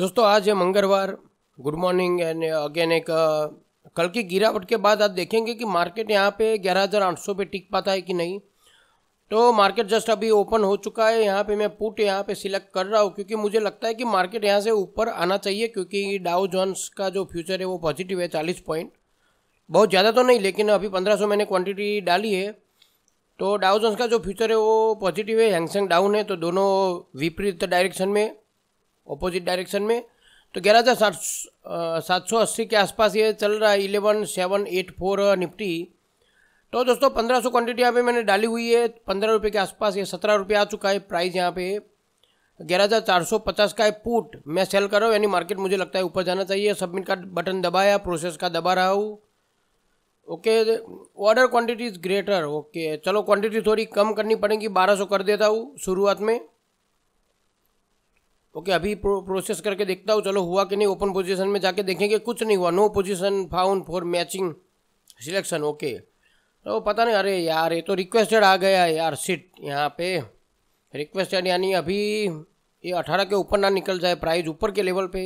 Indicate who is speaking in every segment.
Speaker 1: दोस्तों आज है मंगलवार गुड मॉर्निंग एंड अगेन एक कल की गिरावट के बाद आप देखेंगे कि मार्केट यहाँ पे 11,800 पे टिक पाता है कि नहीं तो मार्केट जस्ट अभी ओपन हो चुका है यहाँ पे मैं पुट यहाँ पे सिलेक्ट कर रहा हूँ क्योंकि मुझे लगता है कि मार्केट यहाँ से ऊपर आना चाहिए क्योंकि डाउ जॉन्स का जो फ्यूचर है वो पॉजिटिव है चालीस पॉइंट बहुत ज़्यादा तो नहीं लेकिन अभी पंद्रह सौ मैंने क्वान्टिटी डाली है तो डाउ जॉन्स का जो फ्यूचर है वो पॉजिटिव है हैंगसेंग डाउन है तो दोनों विपरीत डायरेक्शन में ऑपोजिट डायरेक्शन में तो ग्यारह हज़ार सात सात सौ अस्सी के आसपास ये चल रहा है eleven seven eight four Nifty तो दोस्तों पंद्रह सौ क्वान्टिटी यहाँ पे मैंने डाली हुई है पंद्रह रुपये के आसपास ये सत्रह रुपये आ चुका है प्राइस यहाँ पे ग्यारह तो हज़ार चार सौ पचास का है पुट मैं सेल कर रहा हूँ यानी मार्केट मुझे लगता है ऊपर जाना चाहिए सबमिट का बटन दबाया प्रोसेस का दबा रहा हूँ okay order quantity is greater okay चलो क्वान्टिटी थोड़ी कम करनी पड़ेगी बारह सौ कर देता हूँ शुरुआत में ओके अभी प्रो, प्रोसेस करके देखता हूँ चलो हुआ कि नहीं ओपन पोजीशन में जाके देखेंगे कुछ नहीं हुआ no position found for matching selection okay तो पता नहीं अरे यार ये तो रिक्वेस्टेड आ गया यार सिट यहाँ पे रिक्वेस्टेड यानी अभी ये अठारह के ऊपर ना निकल जाए प्राइस ऊपर के लेवल पे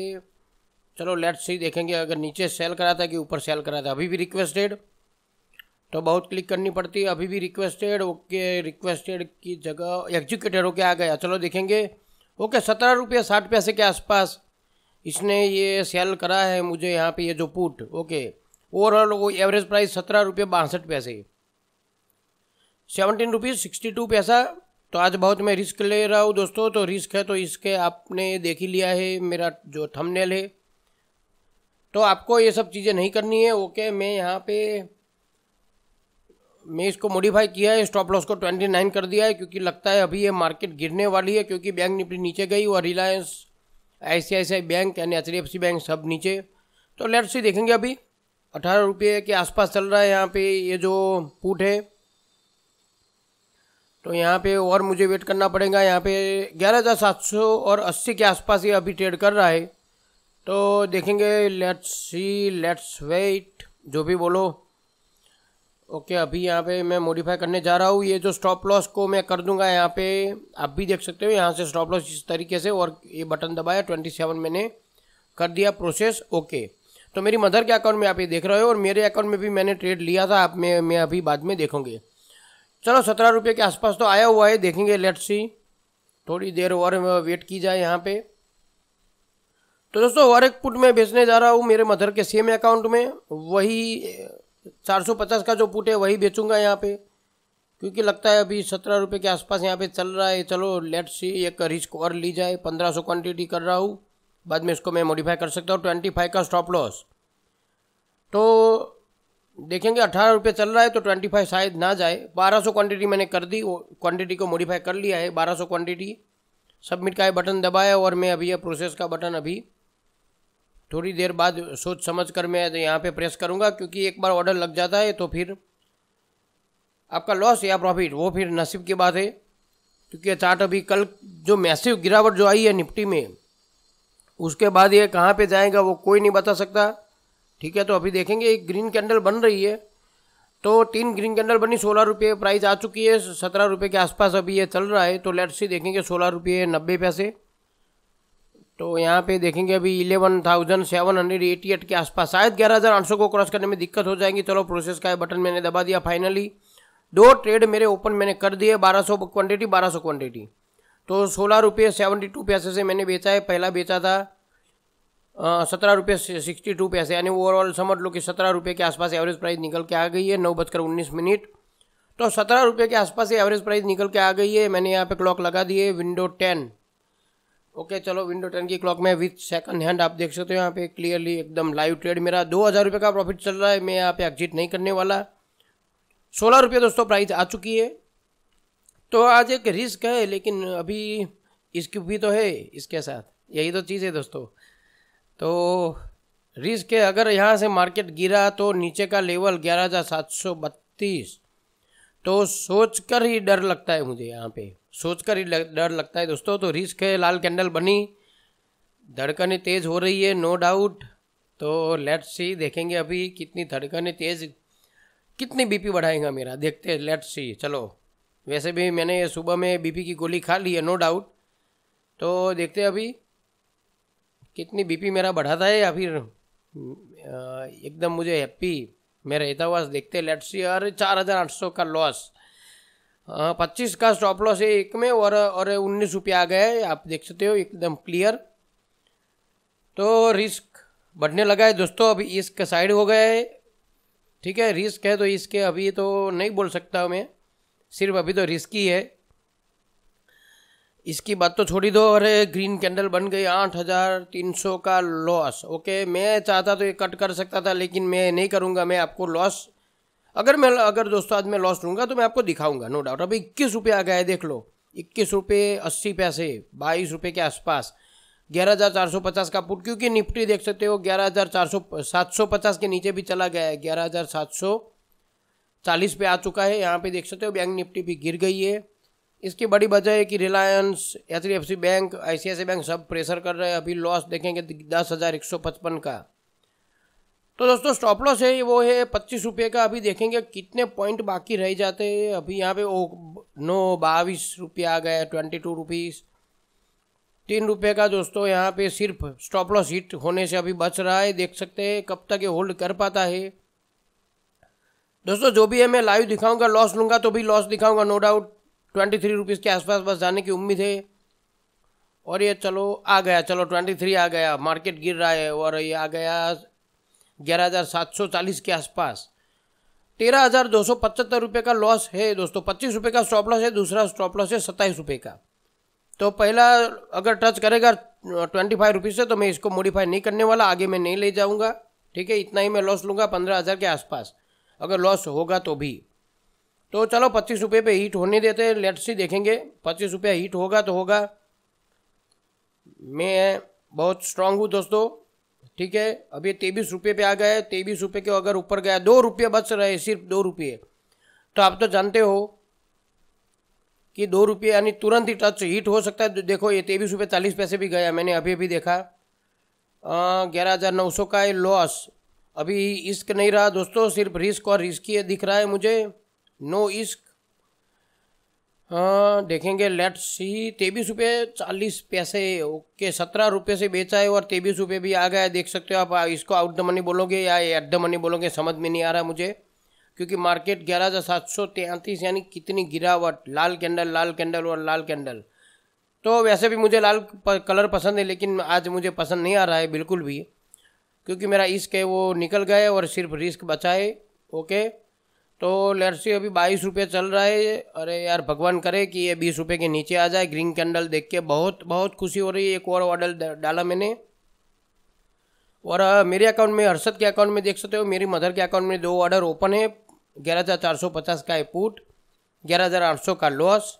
Speaker 1: चलो लेट सी देखेंगे अगर नीचे सेल करा था कि ऊपर सेल करा था अभी भी रिक्वेस्टेड तो बहुत क्लिक करनी पड़ती है अभी भी रिक्वेस्टेड ओके रिक्वेस्टेड की जगह एग्जीक्यूटेड होके आ गया चलो देखेंगे ओके सत्रह रुपये साठ पैसे के आसपास इसने ये सेल करा है मुझे यहाँ पे ये जो पुट ओके ओवरऑल वो एवरेज प्राइस सत्रह रुपये बासठ पैसे सेवनटीन रुपीज़ सिक्सटी टू पैसा तो आज बहुत मैं रिस्क ले रहा हूँ दोस्तों तो रिस्क है तो इसके आपने देख ही लिया है मेरा जो थंबनेल है तो आपको ये सब चीज़ें नहीं करनी है ओके मैं यहाँ पे मैं इसको मॉडिफाई किया है स्टॉप लॉस को 29 कर दिया है क्योंकि लगता है अभी ये मार्केट गिरने वाली है क्योंकि बैंक निफ्टी नीचे गई और रिलायंस आई बैंक यानी एच डी बैंक सब नीचे तो लेट से देखेंगे अभी अठारह रुपये के आसपास चल रहा है यहाँ पे ये जो पुट है तो यहाँ पे और मुझे वेट करना पड़ेगा यहाँ पे ग्यारह हज़ार सात सौ और अस्सी के आसपास ये अभी ट्रेड कर रहा है तो देखेंगे लेट्स सी लेट्स वेट जो भी बोलो ओके okay, अभी यहाँ पे मैं मॉडिफाई करने जा रहा हूँ ये जो स्टॉप लॉस को मैं कर दूंगा यहाँ पे आप भी देख सकते हो यहाँ से स्टॉप लॉस इस तरीके से और ये बटन दबाया ट्वेंटी सेवन मैंने कर दिया प्रोसेस ओके okay. तो मेरी मदर के अकाउंट में आप ये देख रहे हो और मेरे अकाउंट में भी मैंने ट्रेड लिया था आप में मैं अभी बाद में देखोगे चलो सत्रह रुपये के आसपास तो आया हुआ है देखेंगे लेट सी थोड़ी देर और वेट की जाए यहाँ पे तो दोस्तों और एक पुट मैं भेजने जा रहा हूँ मेरे मदर के सेम अकाउंट में वही चार सौ पचास का जो पुट है वही बेचूंगा यहाँ पे क्योंकि लगता है अभी सत्रह रुपये के आसपास यहाँ पे चल रहा है चलो लेट सी एक रिस्क और ली जाए पंद्रह सौ क्वान्टिटी कर रहा हूँ बाद में इसको मैं मॉडिफाई कर सकता हूँ ट्वेंटी फाइव का स्टॉप लॉस तो देखेंगे अठारह रुपये चल रहा है तो ट्वेंटी फाइव शायद ना जाए बारह सौ क्वान्टिटी मैंने कर दी वो क्वान्टिटी को मॉडिफाई कर लिया है बारह सौ क्वान्टिटी सबमिट का बटन दबाया और मैं अभी यह प्रोसेस का बटन अभी थोड़ी देर बाद सोच समझ कर मैं यहाँ पे प्रेस करूँगा क्योंकि एक बार ऑर्डर लग जाता है तो फिर आपका लॉस या प्रॉफिट वो फिर नसीब की बात है क्योंकि चार्ट अभी कल जो मैसिव गिरावट जो आई है निफ्टी में उसके बाद ये कहाँ पे जाएगा वो कोई नहीं बता सकता ठीक है तो अभी देखेंगे एक ग्रीन कैंडल बन रही है तो तीन ग्रीन कैंडल बनी सोलह रुपये प्राइस आ चुकी है सत्रह रुपये के आसपास अभी ये चल रहा है तो लेट्स सी देखेंगे सोलह रुपये नब्बे पैसे तो यहाँ पे देखेंगे अभी eleven thousand seven hundred eighty eight के आसपास शायद ग्यारह हज़ार आठ सौ को क्रॉस करने में दिक्कत हो जाएगी चलो प्रोसेस का है बटन मैंने दबा दिया फाइनली दो ट्रेड मेरे ओपन मैंने कर दिए बारह सौ क्वान्टिटी बारह सौ क्वान्टिटी तो सोलह रुपये सेवेंटी टू पैसे से मैंने बेचा है पहला बेचा था सत्रह रुपये सिक्सटी टू पैसे यानी ओवरऑल समझ लो कि सत्रह रुपये के आसपास एवरेज प्राइस निकल के आ गई है नौ बजकर उन्नीस मिनट तो सत्रह रुपये के आसपास एवरेज प्राइस निकल के आ गई है मैंने यहाँ पे क्लॉक लगा दिए विंडो टेन ओके okay, चलो विंडो टेन की क्लॉक में विथ सेकंड हैंड आप देख सकते हो यहाँ पे क्लियरली एकदम लाइव ट्रेड मेरा दो हज़ार रुपये का प्रॉफिट चल रहा है मैं यहाँ पे एग्जिट नहीं करने वाला सोलह रुपये दोस्तों प्राइस आ चुकी है तो आज एक रिस्क है लेकिन अभी इसकी भी तो है इसके साथ यही तो चीज़ है दोस्तों तो रिस्क है अगर यहाँ से मार्केट गिरा तो नीचे का लेवल ग्यारह हज़ार सात सौ बत्तीस तो सोच कर ही डर लगता है मुझे यहाँ पर सोचकर ही डर लगता है दोस्तों तो रिस्क है लाल कैंडल बनी धड़कने तेज़ हो रही है नो डाउट तो लेट्स सी देखेंगे अभी कितनी धड़कने तेज़ कितनी बीपी बढ़ाएगा मेरा देखते हैं लेट्स सी चलो वैसे भी मैंने सुबह में बीपी की गोली खा ली है नो डाउट तो देखते हैं अभी कितनी बीपी मेरा बढ़ाता है या फिर एकदम मुझे हैप्पी मैं रहता हुआ देखते लेट्स सी अरे चार हज़ार आठ सौ का लॉस हाँ पच्चीस का स्टॉप लॉस है एक में और और उन्नीस रुपये आ गए आप देख सकते हो एकदम क्लियर तो रिस्क बढ़ने लगा है दोस्तों अभी इसके साइड हो गया है ठीक है रिस्क है तो इसके अभी तो नहीं बोल सकता मैं सिर्फ अभी तो रिस्क ही है इसकी बात तो छोड़ी दो अरे ग्रीन कैंडल बन गई आठ हज़ार तीन सौ का लॉस ओके मैं चाहता तो ये कट कर सकता था लेकिन मैं नहीं करूँगा मैं आपको लॉस अगर मैं अगर दोस्तों आज मैं लॉस लूंगा तो मैं आपको दिखाऊंगा नो डाउट अभी इक्कीस रुपये आ गया है देख लो इक्कीस रुपये अस्सी पैसे बाईस रुपये के आसपास ग्यारह हज़ार चार सौ पचास का पुट क्योंकि निफ्टी देख सकते हो ग्यारह हज़ार चार सौ सात सौ पचास के नीचे भी चला गया है ग्यारह हज़ार सात सौ चालीस पे आ चुका है यहाँ पे देख सकते हो बैंक निफ्टी भी गिर गई है इसकी बड़ी वजह है कि Reliance H D F C bank I C I C bank सब प्रेशर कर रहे हैं अभी लॉस देखेंगे दस हज़ार एक सौ पचपन का तो दोस्तों स्टॉप लॉस है वो है पच्चीस रुपये का अभी देखेंगे कितने पॉइंट बाकी रह जाते हैं अभी यहाँ पे ओ नौ बाईस रुपये आ गया ट्वेंटी टू रुपीज़ तीन रुपये का दोस्तों यहाँ पे सिर्फ स्टॉप लॉस हिट होने से अभी बच रहा है देख सकते हैं कब तक ये होल्ड कर पाता है दोस्तों जो भी है मैं लाइव दिखाऊंगा लॉस लूंगा तो भी लॉस दिखाऊंगा no doubt twenty three rupees के आसपास बस जाने की उम्मीद है और ये चलो आ गया चलो ट्वेंटी थ्री आ गया मार्केट गिर रहा है और ये आ गया 11,740 के आसपास तेरह हज़ार दो सौ पचहत्तर रुपये का लॉस है दोस्तों पच्चीस रुपये का स्टॉप लॉस है दूसरा स्टॉप लॉस है सत्ताईस रुपये का तो पहला अगर टच करेगा ट्वेंटी फाइव रुपीज़ से तो मैं इसको मॉडिफाई नहीं करने वाला आगे मैं नहीं ले जाऊंगा ठीक है इतना ही मैं लॉस लूँगा पंद्रह हज़ार के आसपास अगर लॉस होगा तो भी तो चलो पच्चीस रुपये पे हीट होने देते हैं लेट्स ही देखेंगे पच्चीस रुपये हीट होगा तो होगा मैं बहुत स्ट्रांग हूँ दोस्तों ठीक है अब ये तेईस रुपये पे आ गया है तेईस रुपये के अगर ऊपर गया दो रुपये बच रहे सिर्फ दो रुपये तो आप तो जानते हो कि दो रुपये यानी तुरंत ही टच हिट हो सकता है देखो ये तेईस रुपये चालीस पैसे भी गया मैंने अभी अभी देखा ग्यारह हज़ार नौ सौ का लॉस अभी इश्क नहीं रहा दोस्तों सिर्फ रिस्क और रिस्की दिख रहा है मुझे नो इश्क हाँ देखेंगे लेट सी तेबीस रुपये चालीस पैसे ओके सत्रह रुपये से बेचा है और तेबीस रुपये भी आ गया है देख सकते हो आप इसको आउट द मनी बोलोगे या एट द मनी बोलोगे समझ में नहीं आ रहा मुझे क्योंकि मार्केट ग्यारह हज़ार सात सौ तैंतीस यानी कितनी गिरावट लाल कैंडल लाल कैंडल और लाल कैंडल तो वैसे भी मुझे लाल कलर पसंद है लेकिन आज मुझे पसंद नहीं आ रहा है बिल्कुल भी क्योंकि मेरा इश्क है वो निकल गए और सिर्फ रिस्क बचाए ओके तो लेट्स अभी बाईस रुपये चल रहा है अरे यार भगवान करे कि ये बीस रुपये के नीचे आ जाए ग्रीन कैंडल देख के बहुत बहुत खुशी हो रही है एक और ऑर्डर डाला मैंने और मेरे अकाउंट में हर्षद के अकाउंट में देख सकते हो मेरी मदर के अकाउंट में दो ऑर्डर ओपन है ग्यारह हज़ार चार सौ पचास का है पुट ग्यारह हज़ार आठ सौ का लॉस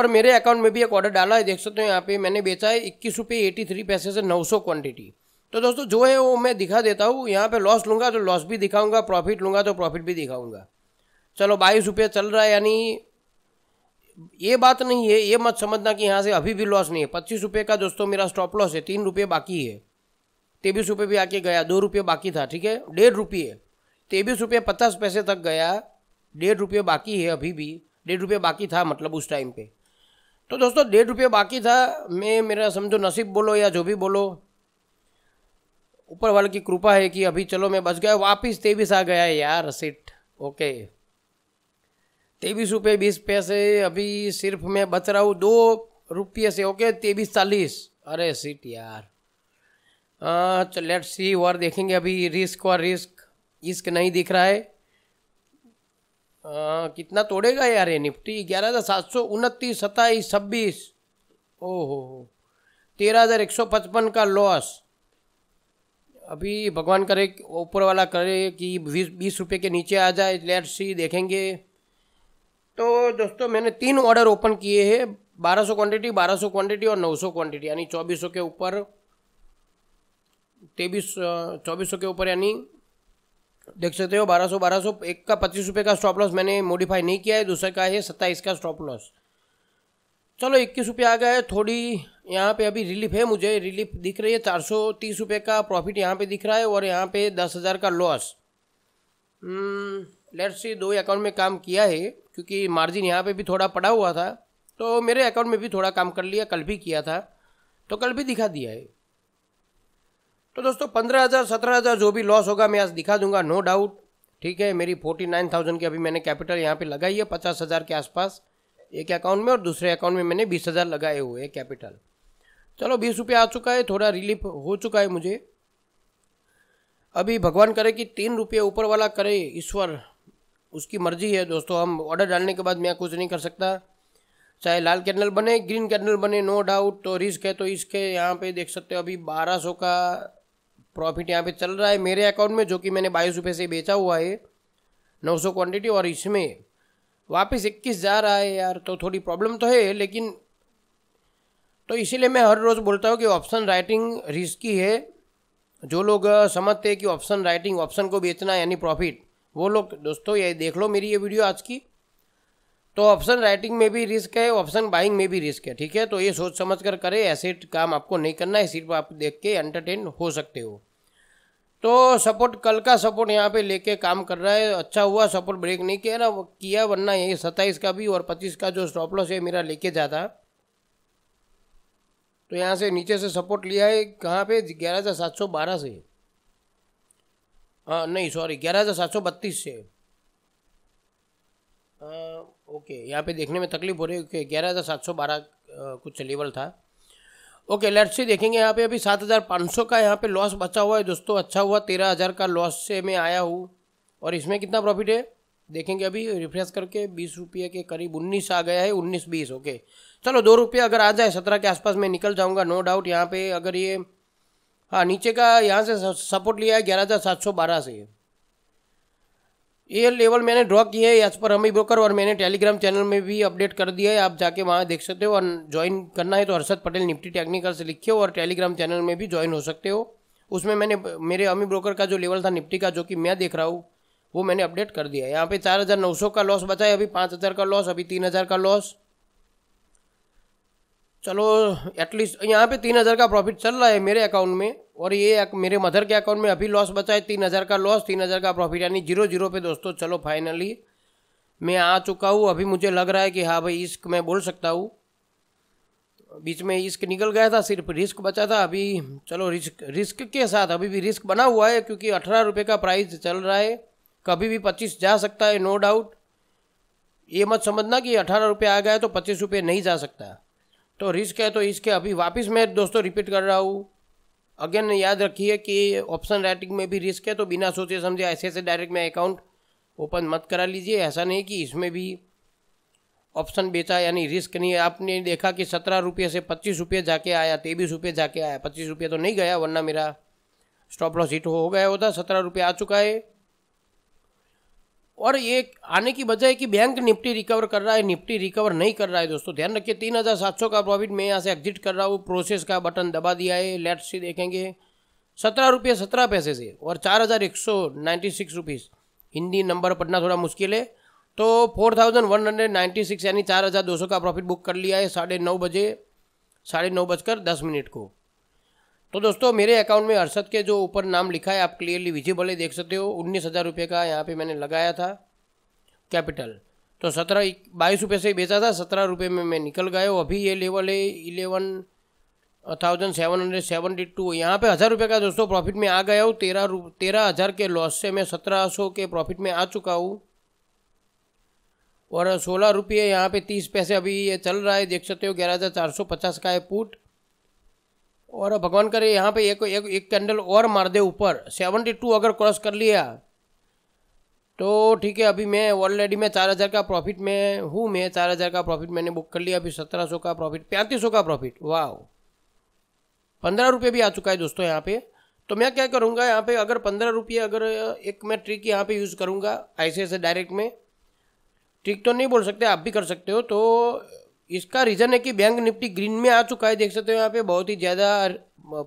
Speaker 1: और मेरे अकाउंट में भी एक ऑर्डर डाला है देख सकते हो यहाँ पे मैंने बेचा है इक्कीस रुपये एटी थ्री पैसे से नौ सौ क्वान्टिटी तो दोस्तों जो है वो मैं दिखा देता हूँ यहाँ पे लॉस लूँगा तो लॉस भी दिखाऊंगा प्रॉफिट लूँगा तो प्रॉफिट भी दिखाऊंगा चलो बाईस रुपये चल रहा है यानी ये बात नहीं है ये मत समझना कि यहाँ से अभी भी लॉस नहीं है पच्चीस रुपये का दोस्तों मेरा स्टॉप लॉस है तीन रुपये बाकी है तेईस रुपये भी आके गया दो रुपये बाकी था ठीक है डेढ़ रुपये तेईस रुपये पचास पैसे तक गया डेढ़ रुपये बाकी है अभी भी डेढ़ रुपये बाकी था मतलब उस टाइम पे तो दोस्तों डेढ़ रुपये बाकी था मैं मेरा समझो नसीब बोलो या जो भी बोलो ऊपर वाले की कृपा है कि अभी चलो मैं बच गया वापिस तेईस आ गया यार सिट ओके तेईस रुपये बीस पैसे अभी सिर्फ मैं बच रहा हूँ दो रुपये से ओके तेईस चालीस अरे सिट यार हाँ लेट सी और देखेंगे अभी रिस्क और रिस्क रिस्क नहीं दिख रहा है आ, कितना तोड़ेगा यार ये निफ्टी ग्यारह हज़ार सात सौ उनतीस सत्ताईस छब्बीस ओहो तेरह हज़ार एक सौ पचपन का लॉस अभी भगवान करे ऊपर वाला करे कि बीस बीस रुपये के नीचे आ जाए लेट्स सी देखेंगे तो दोस्तों मैंने तीन ऑर्डर ओपन किए हैं बारह क्वान्टिटी क्वांटिटी सौ क्वांटिटी और नौ सौ क्वांटिटी यानी चौबीस सौ के ऊपर तेईस चौबीस सौ के ऊपर यानी देख सकते हो बारह सौ बारह सौ एक का पच्चीस रुपये का स्टॉप लॉस मैंने मॉडिफाई नहीं किया है दूसरे का है सत्ताईस का स्टॉप लॉस चलो इक्कीस रुपये आ गया है थोड़ी यहाँ पे अभी रिलीफ है मुझे रिलीफ दिख रही है चार सौ तीस रुपये का प्रॉफिट यहाँ पे दिख रहा है और यहाँ पे दस हज़ार का लॉस लेट्स सी दो अकाउंट में काम किया है क्योंकि मार्जिन यहाँ पे भी थोड़ा पड़ा हुआ था तो मेरे अकाउंट में भी थोड़ा काम कर लिया कल भी किया था तो कल भी दिखा दिया है तो दोस्तों पंद्रह हज़ार सत्रह हज़ार जो भी लॉस होगा मैं आज दिखा दूंगा नो डाउट ठीक है मेरी फोर्टी नाइन थाउजेंड की अभी मैंने कैपिटल यहाँ पे लगाई है पचास हज़ार के आसपास एक अकाउंट में और दूसरे अकाउंट में मैंने बीस हज़ार लगाए हुए हैं कैपिटल चलो बीस रुपया आ चुका है थोड़ा रिलीफ हो चुका है मुझे अभी भगवान करे कि तीन रुपये ऊपर वाला करे ईश्वर उसकी मर्जी है दोस्तों हम ऑर्डर डालने के बाद मैं कुछ नहीं कर सकता चाहे लाल कैंडल बने ग्रीन कैंडल बने नो डाउट तो रिस्क है तो इसके यहाँ पे देख सकते हो अभी 1200 का प्रॉफिट यहाँ पे चल रहा है मेरे अकाउंट में जो कि मैंने बाईस रुपये से बेचा हुआ है 900 क्वांटिटी और इसमें वापस इक्कीस जा रहा है यार तो थोड़ी प्रॉब्लम तो है लेकिन तो इसीलिए मैं हर रोज़ बोलता हूँ कि ऑप्शन राइटिंग रिस्की है जो लोग समझते हैं कि ऑप्शन राइटिंग ऑप्शन को बेचना यानी प्रॉफिट वो लोग दोस्तों ये देख लो मेरी ये वीडियो आज की तो ऑप्शन राइटिंग में भी रिस्क है ऑप्शन बाइंग में भी रिस्क है ठीक है तो ये सोच समझ कर करें ऐसे काम आपको नहीं करना है सिर्फ आप देख के एंटरटेन हो सकते हो तो सपोर्ट कल का सपोर्ट यहाँ पे लेके काम कर रहा है अच्छा हुआ सपोर्ट ब्रेक नहीं किया ना किया वरना यही सत्ताईस का भी और पच्चीस का जो स्टॉप लॉस है मेरा लेके जाता तो यहाँ से नीचे से सपोर्ट लिया है कहाँ पे ग्यारह हज़ार सात सौ बारह से हाँ नहीं सॉरी ग्यारह हज़ार सात सौ बत्तीस से आ, हाँ, ओके यहाँ पे देखने में तकलीफ हो रही है ग्यारह हज़ार सात सौ बारह कुछ लेवल था ओके लेट्स से देखेंगे यहाँ पे अभी सात हज़ार पाँच सौ का यहाँ पे लॉस बचा हुआ है दोस्तों अच्छा हुआ तेरह हज़ार का लॉस से मैं आया हूँ और इसमें कितना प्रॉफिट है देखेंगे अभी रिफ्रेश करके बीस रुपये के करीब उन्नीस आ गया है उन्नीस बीस ओके चलो दो रुपये अगर आ जाए सत्रह के आसपास मैं निकल जाऊंगा नो डाउट यहाँ पे अगर ये हाँ नीचे का यहाँ से सपोर्ट लिया है ग्यारह हज़ार सात सौ बारह से ये लेवल मैंने ड्रॉ किया है एज पर हमी ब्रोकर और मैंने टेलीग्राम चैनल में भी अपडेट कर दिया है आप जाके वहाँ देख सकते हो और ज्वाइन करना है तो हर्षद पटेल निफ्टी टेक्निकल से हो और टेलीग्राम चैनल में भी ज्वाइन हो सकते हो उसमें मैंने मेरे अमी ब्रोकर का जो लेवल था निफ्टी का जो कि मैं देख रहा हूँ वो मैंने अपडेट कर दिया है यहाँ पे चार हज़ार नौ सौ का लॉस बचा है अभी पाँच हज़ार का लॉस अभी तीन हज़ार का लॉस चलो एटलीस्ट यहाँ पे तीन हज़ार का प्रॉफिट चल रहा है मेरे अकाउंट में और ये मेरे मदर के अकाउंट में अभी लॉस बचा है तीन हज़ार का लॉस तीन हज़ार का प्रॉफिट यानी जीरो जीरो पे दोस्तों चलो फाइनली मैं आ चुका हूँ अभी मुझे लग रहा है कि हाँ भाई इश्क मैं बोल सकता हूँ बीच में इश्क निकल गया था सिर्फ रिस्क बचा था अभी चलो रिस्क रिस्क के साथ अभी भी रिस्क बना हुआ है क्योंकि अठारह रुपये का प्राइस चल रहा है कभी भी पच्चीस जा सकता है नो डाउट ये मत समझना कि अठारह रुपये आ गया तो पच्चीस रुपये नहीं जा सकता तो रिस्क है तो इसके अभी वापस मैं दोस्तों रिपीट कर रहा हूँ अगेन याद रखिए कि ऑप्शन राइटिंग में भी रिस्क है तो बिना सोचे समझे ऐसे ऐसे डायरेक्ट में अकाउंट ओपन मत करा लीजिए ऐसा नहीं कि इसमें भी ऑप्शन बेचा यानी रिस्क नहीं है आपने देखा कि सत्रह रुपये से पच्चीस रुपये जाके आया तेईस रुपये जाके आया पच्चीस रुपये तो नहीं गया वरना मेरा स्टॉप लॉस हिट हो गया होता सत्रह रुपये आ चुका है और ये आने की है कि बैंक निफ्टी रिकवर कर रहा है निफ्टी रिकवर नहीं कर रहा है दोस्तों ध्यान रखिए तीन हज़ार सात सौ का प्रॉफिट मैं यहाँ से एग्जिट कर रहा हूँ प्रोसेस का बटन दबा दिया है लेट से देखेंगे सत्रह रुपये सत्रह पैसे से और चार हज़ार एक सौ ninety six rupees Hindi number पढ़ना थोड़ा मुश्किल है तो four thousand one hundred ninety six यानी चार हज़ार दो सौ का प्रॉफिट बुक कर लिया है साढ़े नौ बजे साढ़े नौ बजकर दस मिनट को तो दोस्तों मेरे अकाउंट में अरसद के जो ऊपर नाम लिखा है आप क्लियरली विजिबल है देख सकते हो उन्नीस हज़ार रुपये का यहाँ पे मैंने लगाया था कैपिटल तो सत्रह बाईस रुपये से बेचा था सत्रह रुपये में मैं निकल गया हूँ अभी ये लेवल है eleven thousand seven hundred seventy two यहाँ पर हज़ार रुपये का दोस्तों प्रॉफिट में आ गया हूँ तेरह तेरह हज़ार के लॉस से मैं सत्रह सौ के प्रॉफिट में आ चुका हूँ और सोलह रुपये यहाँ पे तीस पैसे अभी ये चल रहा है देख सकते हो ग्यारह हज़ार चार सौ पचास का है पुट और भगवान करे यहाँ पे एक एक एक कैंडल और मार दे ऊपर सेवेंटी टू अगर क्रॉस कर लिया तो ठीक है अभी मैं ऑलरेडी मैं चार हज़ार का प्रॉफिट में हूँ मैं चार हज़ार का प्रॉफिट मैंने बुक कर लिया अभी सत्रह सौ का प्रॉफिट पैंतीस सौ का प्रॉफिट वाह पंद्रह रुपये भी आ चुका है दोस्तों यहाँ पे तो मैं क्या करूँगा यहाँ पे अगर पंद्रह रुपये अगर एक मैं ट्रिक यहाँ पे यूज़ करूँगा ऐसे ऐसे डायरेक्ट में ट्रिक तो नहीं बोल सकते आप भी कर सकते हो तो इसका रीज़न है कि बैंक निफ्टी ग्रीन में आ चुका है देख सकते हो यहाँ पे बहुत ही ज़्यादा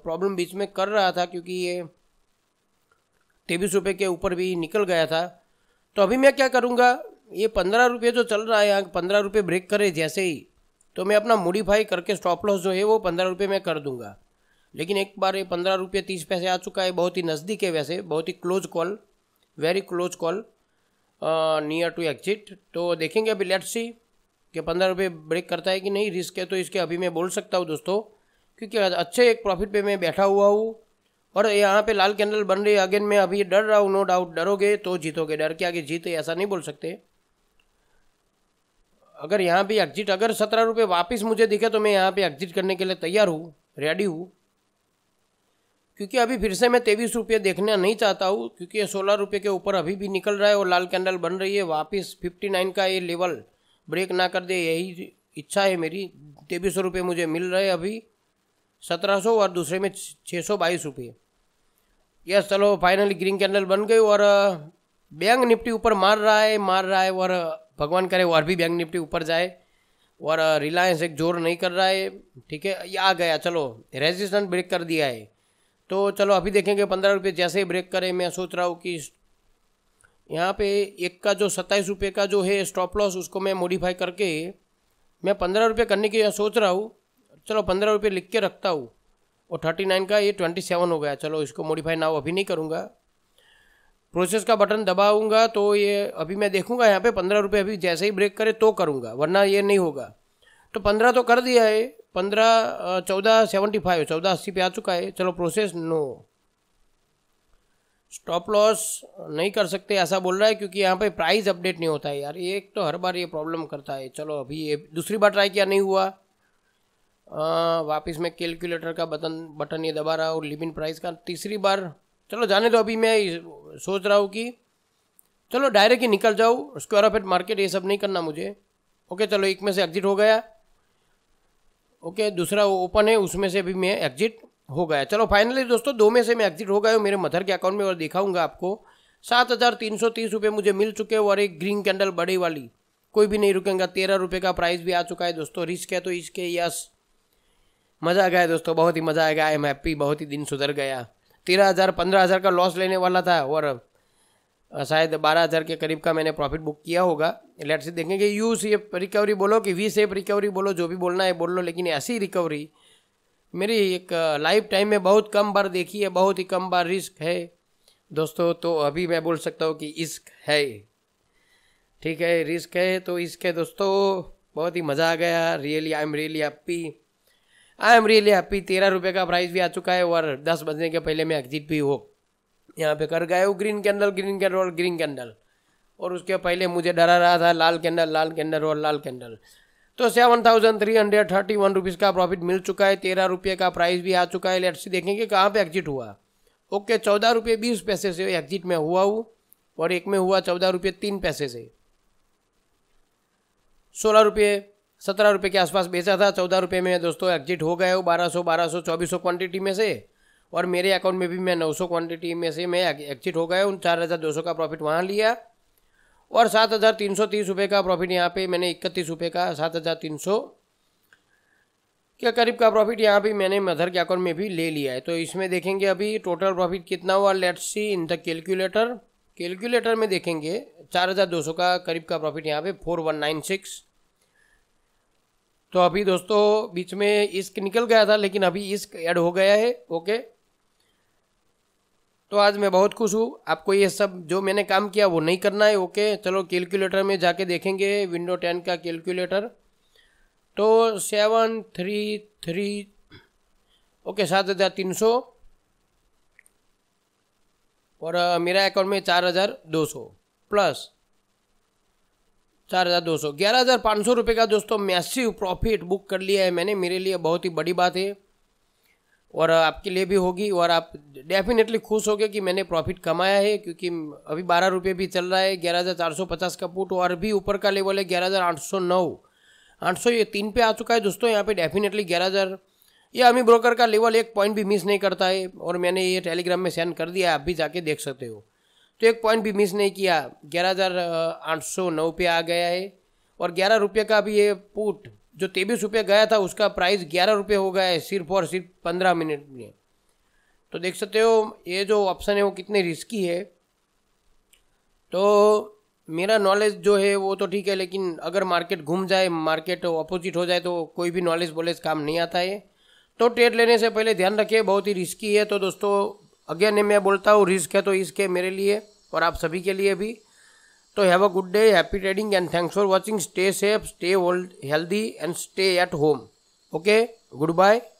Speaker 1: प्रॉब्लम बीच में कर रहा था क्योंकि ये तेईस रुपये के ऊपर भी निकल गया था तो अभी मैं क्या करूँगा ये पंद्रह रुपये जो चल रहा है यहाँ पंद्रह रुपये ब्रेक करे जैसे ही तो मैं अपना मोडिफाई करके स्टॉप लॉस जो है वो पंद्रह रुपये में कर दूंगा लेकिन एक बार ये पंद्रह रुपये तीस पैसे आ चुका है बहुत ही नज़दीक है वैसे बहुत ही close call very close call near to exit तो देखेंगे अभी लेट्स सी कि पंद्रह रुपये ब्रेक करता है कि नहीं रिस्क है तो इसके अभी मैं बोल सकता हूँ दोस्तों क्योंकि अच्छे एक प्रॉफिट पे मैं बैठा हुआ हूँ और यहाँ पे लाल कैंडल बन रही है अगेन मैं अभी डर रहा हूँ नो डाउट डरोगे तो जीतोगे डर के आगे जीते ऐसा नहीं बोल सकते अगर यहाँ पे एग्जिट अगर सत्रह रुपये वापस मुझे दिखे तो मैं यहाँ पे एग्जिट करने के लिए तैयार हूँ रेडी हूँ क्योंकि अभी फिर से मैं तेईस रुपये देखना नहीं चाहता हूँ क्योंकि ये सोलह रुपये के ऊपर अभी भी निकल रहा है और लाल कैंडल बन रही है वापस फिफ्टी नाइन का ये लेवल ब्रेक ना कर दे यही इच्छा है मेरी तेबीस सौ रुपये मुझे मिल रहे अभी सत्रह सौ और दूसरे में छः सौ बाईस रुपये यस चलो फाइनली ग्रीन कैंडल बन गई और बैंक निफ्टी ऊपर मार रहा है मार रहा है और भगवान करे और भी बैंक निफ्टी ऊपर जाए और रिलायंस एक जोर नहीं कर रहा है ठीक है ये आ गया चलो रेजिस्टेंस ब्रेक कर दिया है तो चलो अभी देखेंगे पंद्रह रुपये जैसे ही ब्रेक करें मैं सोच रहा हूँ कि यहाँ पे एक का जो सत्ताईस रुपये का जो है स्टॉप लॉस उसको मैं मॉडिफाई करके मैं पंद्रह रुपये करने की सोच रहा हूँ चलो पंद्रह रुपये लिख के रखता हूँ और थर्टी नाइन का ये ट्वेंटी सेवन हो गया चलो इसको मॉडिफाई ना अभी नहीं करूँगा प्रोसेस का बटन दबाऊँगा तो ये अभी मैं देखूँगा यहाँ पे पंद्रह रुपये अभी जैसे ही ब्रेक करे तो करूँगा वरना ये नहीं होगा तो पंद्रह तो कर दिया है पंद्रह चौदह सेवेंटी फाइव चौदह अस्सी पे आ चुका है चलो प्रोसेस नो स्टॉप लॉस नहीं कर सकते ऐसा बोल रहा है क्योंकि यहाँ पे प्राइस अपडेट नहीं होता है यार एक तो हर बार ये प्रॉब्लम करता है चलो अभी ये दूसरी बार ट्राई किया नहीं हुआ आ, वापस मैं कैलकुलेटर का बटन बटन ये दबा रहा हूँ लिविन प्राइस का तीसरी बार चलो जाने दो अभी मैं सोच रहा हूँ कि चलो डायरेक्ट ही निकल जाऊँ स्क्वायर ऑफ मार्केट ये सब नहीं करना मुझे ओके चलो एक में से एग्जिट हो गया ओके दूसरा ओपन है उसमें से भी मैं एग्जिट हो गया चलो फाइनली दोस्तों दो में से मैं एग्जिट हो गया हूँ मेरे मदर के अकाउंट में और दिखाऊंगा आपको सात हज़ार तीन सौ तीस रुपये मुझे मिल चुके हैं और एक ग्रीन कैंडल बड़ी वाली कोई भी नहीं रुकेगा तेरह रुपये का प्राइस भी आ चुका है दोस्तों रिस्क है तो इसके यस मज़ा आ गया दोस्तों बहुत ही मज़ा आ गया आई एम हैप्पी बहुत ही दिन सुधर गया तेरह हज़ार पंद्रह हज़ार का लॉस लेने वाला था और शायद बारह हज़ार के करीब का मैंने प्रॉफिट बुक किया होगा लेट से देखेंगे यू सेफ रिकवरी बोलो कि वी सेफ रिकवरी बोलो जो भी बोलना है बोल लो लेकिन ऐसी रिकवरी मेरी एक लाइफ टाइम में बहुत कम बार देखी है बहुत ही कम बार रिस्क है दोस्तों तो अभी मैं बोल सकता हूँ कि इश्क है ठीक है रिस्क है तो इश्क है दोस्तों बहुत ही मज़ा आ गया really I am really happy I am really happy तेरह रुपये का प्राइस भी आ चुका है और दस बजने के पहले मैं एग्जिट भी हो यहाँ पे कर गए हो ग्रीन कैंडल ग्रीन कैंडल और ग्रीन कैंडल और उसके पहले मुझे डरा रहा था लाल कैंडल लाल कैंडल और लाल कैंडल तो seven thousand three hundred thirty one rupees का प्रॉफिट मिल चुका है तेरह रुपये का प्राइस भी आ चुका है लेट्स देखेंगे कहाँ पे एग्जिट हुआ ओके चौदह रुपये बीस पैसे से एग्जिट में हुआ हूँ और एक में हुआ चौदह रुपये तीन पैसे से सोलह रुपये सत्रह रुपये के आसपास बेचा था चौदह रुपये में दोस्तों एग्जिट हो गए हो बारह सौ बारह सौ चौबीस सौ क्वान्टिटी में से और मेरे अकाउंट में भी मैं नौ सौ क्वान्टिटी में से मैं एग्जिट हो गया हूँ चार हज़ार दो सौ का प्रॉफिट वहाँ लिया और सात हज़ार तीन सौ तीस रुपये का प्रॉफिट यहाँ पे मैंने इकतीस रुपये का सात हज़ार तीन सौ के करीब का प्रॉफिट यहाँ भी मैंने मदर के अकाउंट में भी ले लिया है तो इसमें देखेंगे अभी टोटल प्रॉफिट कितना हुआ let's see in the calculator calculator में देखेंगे चार हज़ार दो सौ का करीब का प्रॉफिट यहाँ पे फोर वन नाइन सिक्स तो अभी दोस्तों बीच में इश्क निकल गया था लेकिन अभी इश्क ऐड हो गया है ओके तो आज मैं बहुत खुश हूँ आपको ये सब जो मैंने काम किया वो नहीं करना है ओके चलो कैलकुलेटर में जाके देखेंगे विंडो टेन का कैलकुलेटर तो सेवन थ्री थ्री ओके सात हज़ार तीन सौ और मेरा अकाउंट में चार हज़ार दो सौ प्लस चार हज़ार दो सौ ग्यारह हज़ार पाँच सौ रुपये का दोस्तों मैसिव प्रॉफिट बुक कर लिया है मैंने मेरे लिए बहुत ही बड़ी बात है और आपके लिए भी होगी और आप डेफिनेटली खुश होगे कि मैंने प्रॉफिट कमाया है क्योंकि अभी बारह रुपये भी चल रहा है ग्यारह हज़ार चार सौ पचास का पुट और भी ऊपर का लेवल है ग्यारह हज़ार आठ सौ नौ आठ सौ ये तीन पे आ चुका है दोस्तों यहाँ पे डेफिनेटली ग्यारह हज़ार ये अमी ब्रोकर का लेवल एक पॉइंट भी मिस नहीं करता है और मैंने ये टेलीग्राम में सेंड कर दिया आप भी जाके देख सकते हो तो एक पॉइंट भी मिस नहीं किया ग्यारह हज़ार आठ सौ नौ पे आ गया है और ग्यारह रुपये का भी ये पुट जो तेईस रुपये गया था उसका प्राइस ग्यारह रुपये हो गया है सिर्फ और सिर्फ पंद्रह मिनट में तो देख सकते हो ये जो ऑप्शन है वो कितने रिस्की है तो मेरा नॉलेज जो है वो तो ठीक है लेकिन अगर मार्केट घूम जाए मार्केट अपोजिट हो जाए तो कोई भी नॉलेज वॉलेज काम नहीं आता है तो ट्रेड लेने से पहले ध्यान रखिए बहुत ही रिस्की है तो दोस्तों अगेन मैं बोलता हूँ रिस्क है तो इसके है मेरे लिए और आप सभी के लिए भी तो have a good day happy trading and thanks for watching stay safe stay healthy and stay at home okay good bye